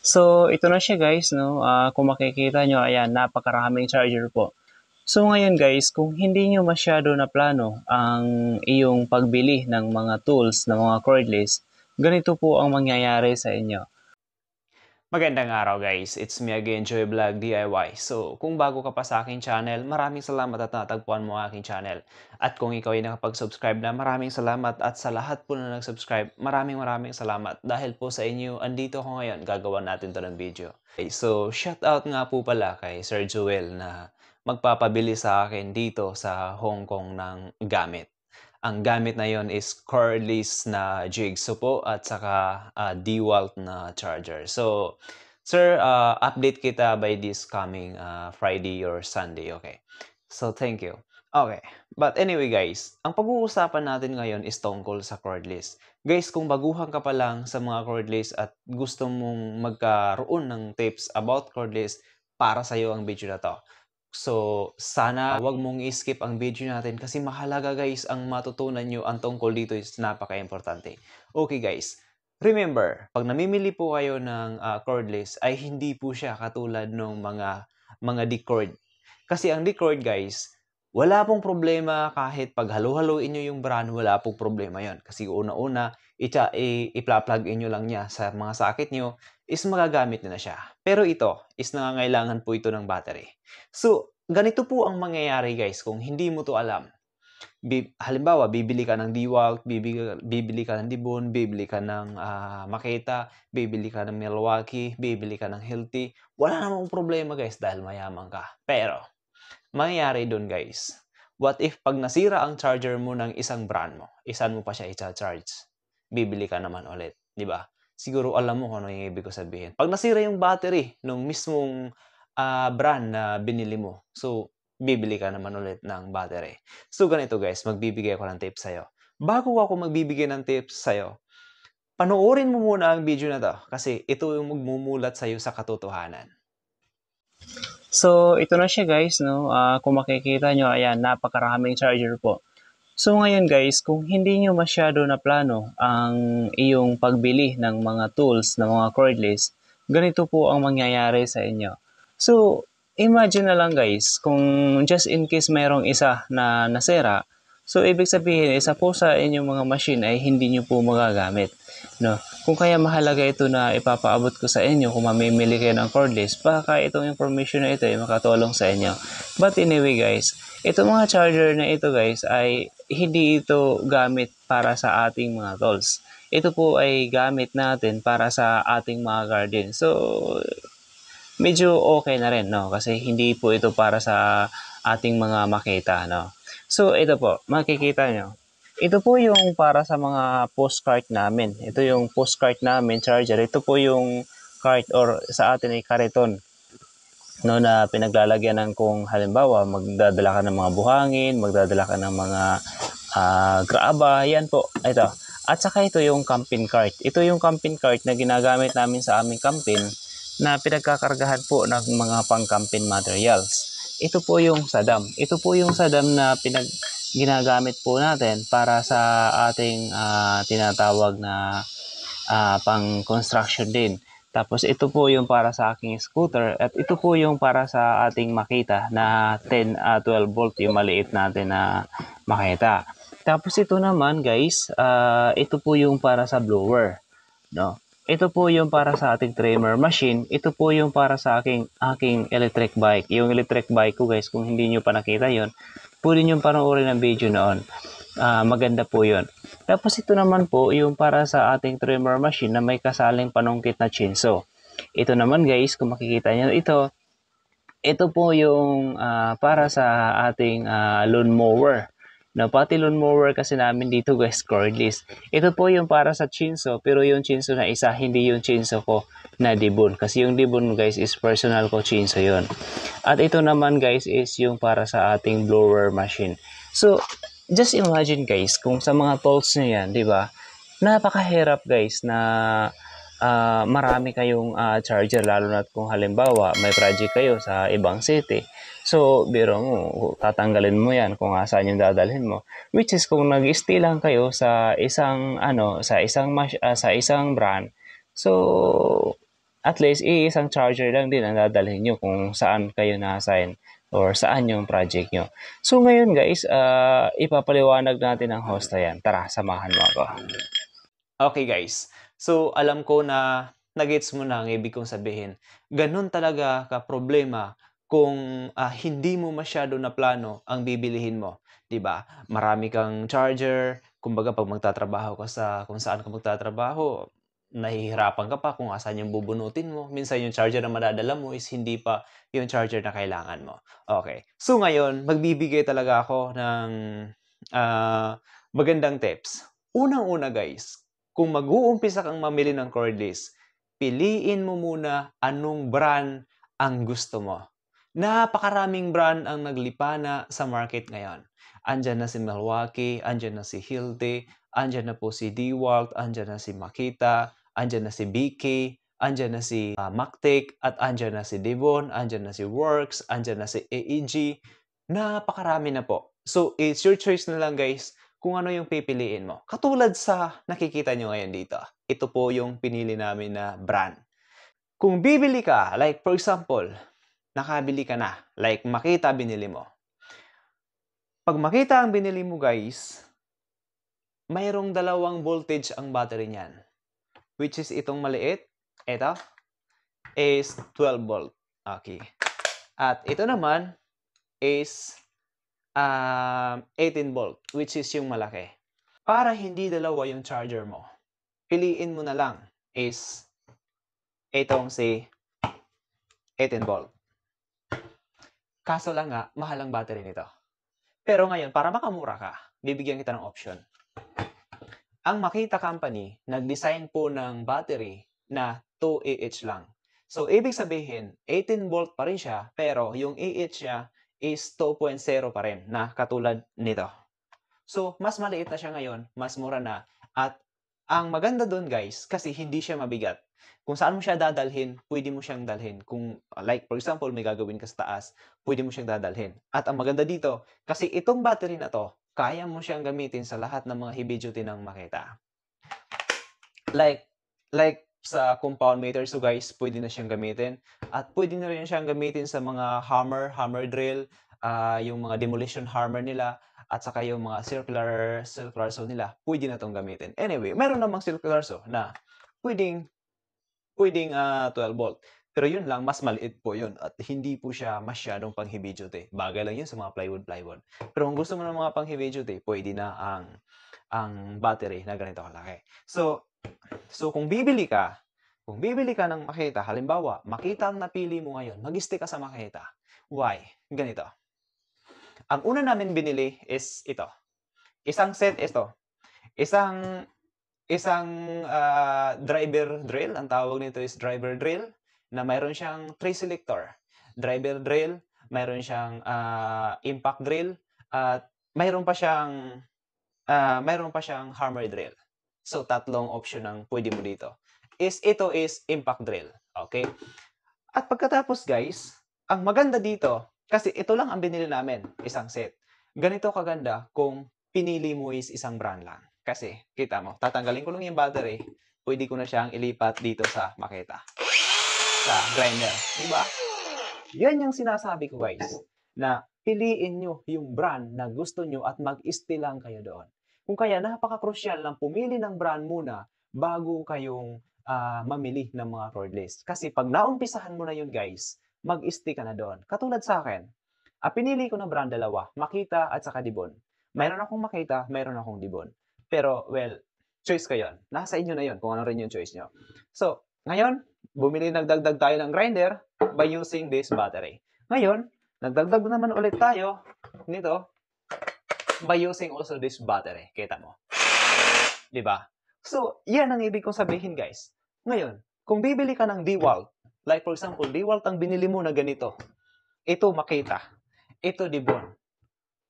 So, ito na siya guys, no? Uh, kung makikita nyo, ayan, napakaraming charger po. So, ngayon guys, kung hindi nyo masyado na plano ang iyong pagbili ng mga tools, ng mga cordless, ganito po ang mangyayari sa inyo. Magandang araw guys, it's me again, Joy Vlog DIY. So, kung bago ka pa sa aking channel, maraming salamat at natagpuan mo ang aking channel. At kung ikaw ay nakapag-subscribe na, maraming salamat at sa lahat po na nag-subscribe, maraming maraming salamat. Dahil po sa inyo, andito ako ngayon, gagawa natin to ng video. Okay, so, shout out nga po pala kay Sir Joel na magpapabili sa akin dito sa Hong Kong ng gamit. Ang gamit na yon is cordless na jigsaw po at saka uh, ah, DeWalt na charger. So, sir, uh, update kita by this coming uh, Friday or Sunday, okay? So, thank you. Okay. But anyway guys, ang pag-uusapan natin ngayon is tungkol sa cordless. Guys, kung baguhan ka pa lang sa mga cordless at gusto mong magkaroon ng tips about cordless, para sa'yo ang video na to. So, sana wag mong i-skip ang video natin kasi mahalaga guys ang matutunan nyo ang tungkol dito is napaka-importante. Okay guys, remember, pag namimili po kayo ng uh, cordless ay hindi po siya katulad ng mga mga decord. Kasi ang decord guys, wala pong problema kahit pag halo-haloin nyo yung brand, wala pong problema yon Kasi una-una, i-plug -una, inyo lang niya sa mga sakit nyo is magagamit na na siya. Pero ito, is nangangailangan po ito ng battery. So, ganito po ang mangyayari guys kung hindi mo to alam. Bi- halimbawa, bibili ka ng Dewalt, bibili, bibili ka ng Dibon, bibili ka ng uh, Makita, bibili ka ng Milwaukee, bibili ka ng Hilti. Wala namang problema guys dahil mayaman ka. Pero, mangyayari doon guys, What if pag nasira ang charger mo ng isang brand mo, isan mo pa siya i-charge? Bibili ka naman ulit, di ba? siguro alam mo kung ano yung ibig ko sabihin. Pag nasira yung battery ng mismong uh, brand na binili mo, so bibili ka naman ulit ng battery. So ganito guys, magbibigay ako ng tips sa'yo. Bago ako magbibigay ng tips sa'yo, panoorin mo muna ang video na to kasi ito yung magmumulat sa'yo sa katotohanan. So ito na siya guys, no? Uh, kung makikita nyo, ayan, napakaraming charger po. So ngayon guys, kung hindi nyo masyado na plano ang iyong pagbili ng mga tools, ng mga cordless, ganito po ang mangyayari sa inyo. So imagine na lang guys, kung just in case mayroong isa na nasira, so ibig sabihin isa po sa inyong mga machine ay hindi nyo po magagamit. No? Kung kaya mahalaga ito na ipapaabot ko sa inyo kung mamimili kayo ng cordless, baka itong information na ito ay makatulong sa inyo. But anyway guys, itong mga charger na ito guys ay hindi ito gamit para sa ating mga tolls. Ito po ay gamit natin para sa ating mga garden. So, medyo okay na rin, no? Kasi hindi po ito para sa ating mga makita, no? So, ito po, makikita nyo. Ito po yung para sa mga postcard namin. Ito yung postcard namin, charger. Ito po yung cart or sa atin ay kariton no na pinaglalagyan ng kung halimbawa magdadala ka ng mga buhangin, magdadala ka ng mga uh, ah, Graaba, yan po. Ito. At saka ito yung camping cart. Ito yung camping cart na ginagamit namin sa aming camping na pinagkakargahan po ng mga pang-camping materials. Ito po yung sadam. Ito po yung sadam na pinag ginagamit po natin para sa ating uh, tinatawag na uh, ah, pang construction din. Tapos ito po yung para sa aking scooter at ito po yung para sa ating makita na 10 uh, 12 volt yung maliit natin na makita. Tapos ito naman guys, uh, ito po yung para sa blower. No? Ito po yung para sa ating trimmer machine. Ito po yung para sa aking, aking electric bike. Yung electric bike ko guys, kung hindi niyo pa nakita yon pwede niyo panoorin ang video noon. Uh, maganda po yon Tapos ito naman po yung para sa ating trimmer machine na may kasaling panungkit na chinso. Ito naman guys, kung makikita niyo ito, ito po yung uh, para sa ating uh, lawn mower No, pati lawn mower kasi namin dito guys, cordless. Ito po yung para sa chinso, pero yung chinso na isa, hindi yung chinso ko na dibon. Kasi yung dibon guys is personal ko chinso yon. At ito naman guys is yung para sa ating blower machine. So, just imagine guys, kung sa mga tools nyo yan, di ba? Napakahirap guys na uh, marami kayong uh, charger lalo na kung halimbawa may project kayo sa ibang city. So, biro mo, tatanggalin mo yan kung asan yung dadalhin mo. Which is kung nag-stay lang kayo sa isang ano, sa isang mas, uh, sa isang brand. So, at least iisang charger lang din ang dadalhin niyo kung saan kayo na-assign or saan yung project nyo. So ngayon guys, uh, ipapaliwanag natin ang host na yan. Tara, samahan mo ako. Okay guys, So, alam ko na nagets mo na ang ibig kong sabihin. Ganun talaga ka problema kung uh, hindi mo masyado na plano ang bibilihin mo, 'di ba? Marami kang charger, kumbaga pag magtatrabaho ka sa kung saan ka magtatrabaho, nahihirapan ka pa kung asan yung bubunutin mo. Minsan yung charger na madadala mo is hindi pa yung charger na kailangan mo. Okay. So ngayon, magbibigay talaga ako ng uh, magandang tips. Unang-una guys, kung mag-uumpisa kang mamili ng cordless, piliin mo muna anong brand ang gusto mo. Napakaraming brand ang naglipana sa market ngayon. Andyan na si Milwaukee, andyan na si Hilti, andyan na po si DeWalt, andyan na si Makita, andyan na si BK, andyan na si uh, ah, Mactic, at andyan na si Devon, andyan na si Works, andyan na si AEG. Napakarami na po. So, it's your choice na lang guys kung ano yung pipiliin mo. Katulad sa nakikita nyo ngayon dito, ito po yung pinili namin na brand. Kung bibili ka, like for example, nakabili ka na, like makita binili mo. Pag makita ang binili mo guys, mayroong dalawang voltage ang battery niyan. Which is itong maliit, ito, is 12 volt. Okay. At ito naman is uh, um, 18 volt, which is yung malaki. Para hindi dalawa yung charger mo, piliin mo na lang is itong si 18 volt. Kaso lang nga, mahal ang battery nito. Pero ngayon, para makamura ka, bibigyan kita ng option. Ang Makita Company, nag-design po ng battery na 2 Ah lang. So, ibig sabihin, 18 volt pa rin siya, pero yung Ah niya is 2.0 pa rin na katulad nito. So, mas maliit na siya ngayon, mas mura na. At ang maganda doon guys, kasi hindi siya mabigat. Kung saan mo siya dadalhin, pwede mo siyang dalhin. Kung uh, like for example, may gagawin ka sa taas, pwede mo siyang dadalhin. At ang maganda dito, kasi itong battery na to, kaya mo siyang gamitin sa lahat ng mga heavy duty ng makita. Like, like sa compound meter. So guys, pwede na siyang gamitin. At pwede na rin siyang gamitin sa mga hammer, hammer drill, uh, yung mga demolition hammer nila, at saka yung mga circular, circular saw nila. Pwede na itong gamitin. Anyway, meron namang circular saw na pwedeng, pwedeng uh, ah, 12 volt. Pero yun lang, mas maliit po yun at hindi po siya masyadong panghibijute. Bagay lang yun sa mga plywood-plywood. Pero kung gusto mo ng mga panghibijute, pwede na ang ang battery na ganito kalaki. So, So kung bibili ka, kung bibili ka ng makita, halimbawa, makita ang napili mo ngayon, mag-stick ka sa makita. Why? Ganito. Ang una namin binili is ito. Isang set ito. Isang isang uh, driver drill, ang tawag nito is driver drill, na mayroon siyang tray selector. Driver drill, mayroon siyang uh, impact drill, at uh, mayroon pa siyang uh, mayroon pa siyang hammer drill. So, tatlong option ang pwede mo dito. Is, ito is impact drill. Okay? At pagkatapos, guys, ang maganda dito, kasi ito lang ang binili namin, isang set. Ganito kaganda kung pinili mo is isang brand lang. Kasi, kita mo, tatanggalin ko lang yung battery, pwede ko na siyang ilipat dito sa maketa. Sa grinder. Diba? Yan yung sinasabi ko, guys, na piliin nyo yung brand na gusto nyo at mag-stay kayo doon. Kung kaya, napaka-crucial lang pumili ng brand muna bago kayong uh, mamili ng mga cordless. Kasi pag naumpisahan mo na yun, guys, mag-stick ka na doon. Katulad sa akin, ah, pinili ko ng brand dalawa, Makita at saka Dibon. Mayroon akong Makita, mayroon akong Dibon. Pero, well, choice ko yun. Nasa inyo na yun kung ano rin yung choice nyo. So, ngayon, bumili nagdagdag tayo ng grinder by using this battery. Ngayon, nagdagdag naman ulit tayo nito by using also this battery. Kita mo. Di ba? So, yan ang ibig kong sabihin, guys. Ngayon, kung bibili ka ng DeWalt, like for example, DeWalt ang binili mo na ganito. Ito makita. Ito dibon.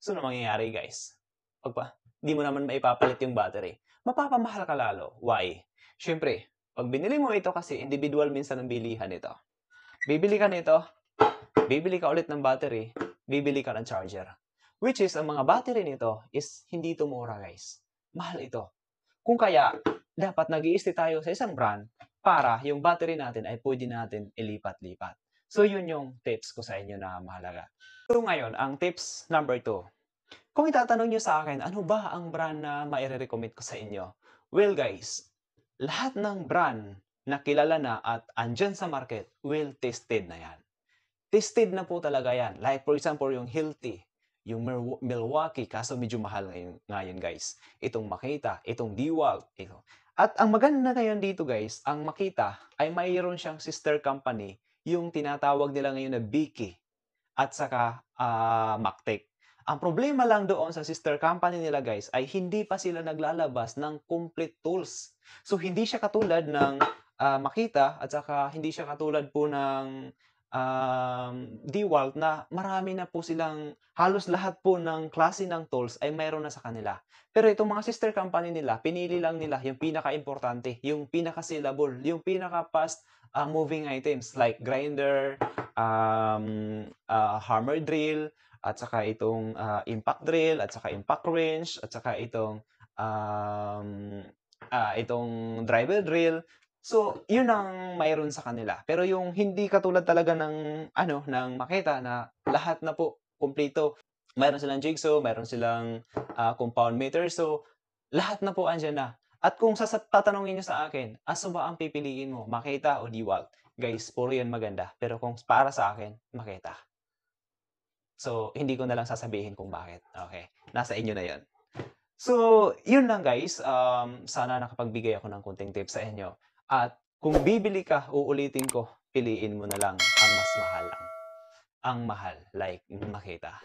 So, ano mangyayari, guys? Pag pa, di mo naman maipapalit yung battery. Mapapamahal ka lalo. Why? Siyempre, pag binili mo ito kasi, individual minsan ang bilihan ito. Bibili ka nito, bibili ka ulit ng battery, bibili ka ng charger. Which is, ang mga battery nito is hindi ito mura, guys. Mahal ito. Kung kaya, dapat nag tayo sa isang brand para yung battery natin ay pwede natin ilipat-lipat. So, yun yung tips ko sa inyo na mahalaga. So, ngayon, ang tips number two. Kung itatanong nyo sa akin, ano ba ang brand na maire-recommend ko sa inyo? Well, guys, lahat ng brand na kilala na at andyan sa market, well tested na yan. Tested na po talaga yan. Like, for example, yung Hilti yung Milwaukee, kaso medyo mahal ngayon, ngayon guys. Itong Makita, itong Dewalt, ito. At ang maganda ngayon dito guys, ang Makita ay mayroon siyang sister company, yung tinatawag nila ngayon na Biki at saka uh, ah, Mactech. Ang problema lang doon sa sister company nila guys ay hindi pa sila naglalabas ng complete tools. So hindi siya katulad ng uh, Makita at saka hindi siya katulad po ng um, DeWalt na marami na po silang, halos lahat po ng klase ng tools ay mayroon na sa kanila. Pero itong mga sister company nila, pinili lang nila yung pinaka-importante, yung pinaka-sellable, yung pinaka-fast uh, moving items like grinder, um, uh, hammer drill, at saka itong uh, impact drill, at saka impact wrench, at saka itong um, uh, itong driver drill. So, yun ang mayroon sa kanila. Pero yung hindi katulad talaga ng, ano, ng makita na lahat na po, kumpleto. Mayroon silang jigsaw, mayroon silang uh, ah, compound meter. So, lahat na po andyan na. At kung sasat tatanungin nyo sa akin, aso ba ang pipiliin mo, makita o Dewalt? Guys, puro yan maganda. Pero kung para sa akin, makita. So, hindi ko na lang sasabihin kung bakit. Okay. Nasa inyo na yon. So, yun lang guys. Um, sana nakapagbigay ako ng kunting tips sa inyo. At kung bibili ka, uulitin ko, piliin mo na lang ang mas mahal. Ang, ang mahal, like makita.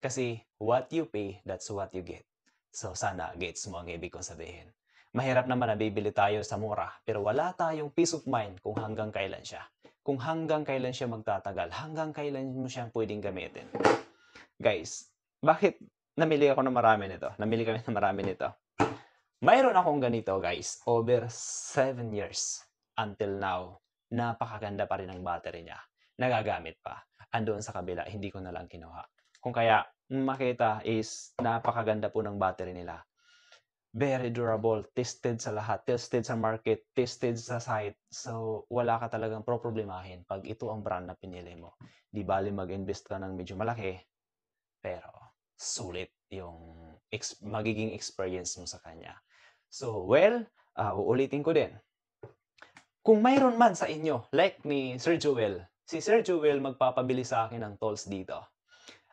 Kasi what you pay, that's what you get. So sana gets mo ang ibig kong sabihin. Mahirap naman na bibili tayo sa mura, pero wala tayong peace of mind kung hanggang kailan siya. Kung hanggang kailan siya magtatagal, hanggang kailan mo siya pwedeng gamitin. Guys, bakit namili ako ng marami nito? Namili kami ng marami nito. Mayroon akong ganito guys, over 7 years until now, napakaganda pa rin ang battery niya. Nagagamit pa. Andoon sa kabila, hindi ko na lang kinuha. Kung kaya makita is napakaganda po ng battery nila. Very durable, tested sa lahat, tested sa market, tested sa site. So, wala ka talagang pro-problemahin pag ito ang brand na pinili mo. Di bali mag-invest ka ng medyo malaki, pero sulit yung ex- magiging experience mo sa kanya. So, well, uh, uulitin ko din. Kung mayroon man sa inyo, like ni Sir Joel, si Sir Joel magpapabili sa akin ng tolls dito.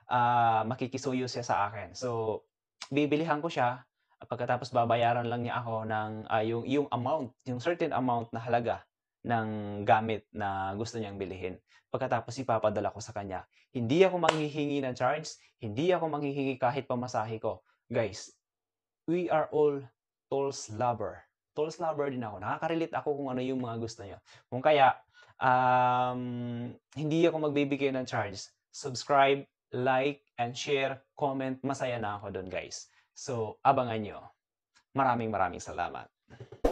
Uh, makikisuyo siya sa akin. So, bibilihan ko siya. Pagkatapos babayaran lang niya ako ng uh, yung, yung amount, yung certain amount na halaga ng gamit na gusto niyang bilhin. Pagkatapos ipapadala ko sa kanya. Hindi ako manghihingi ng charge, hindi ako manghihingi kahit pamasahe ko. Guys, we are all tools lover. Tools lover din ako. Nakaka-relate ako kung ano yung mga gusto niyo. Kung kaya, um, hindi ako magbibigay ng charge. Subscribe, like, and share, comment. Masaya na ako doon, guys. So, abangan nyo. Maraming maraming salamat.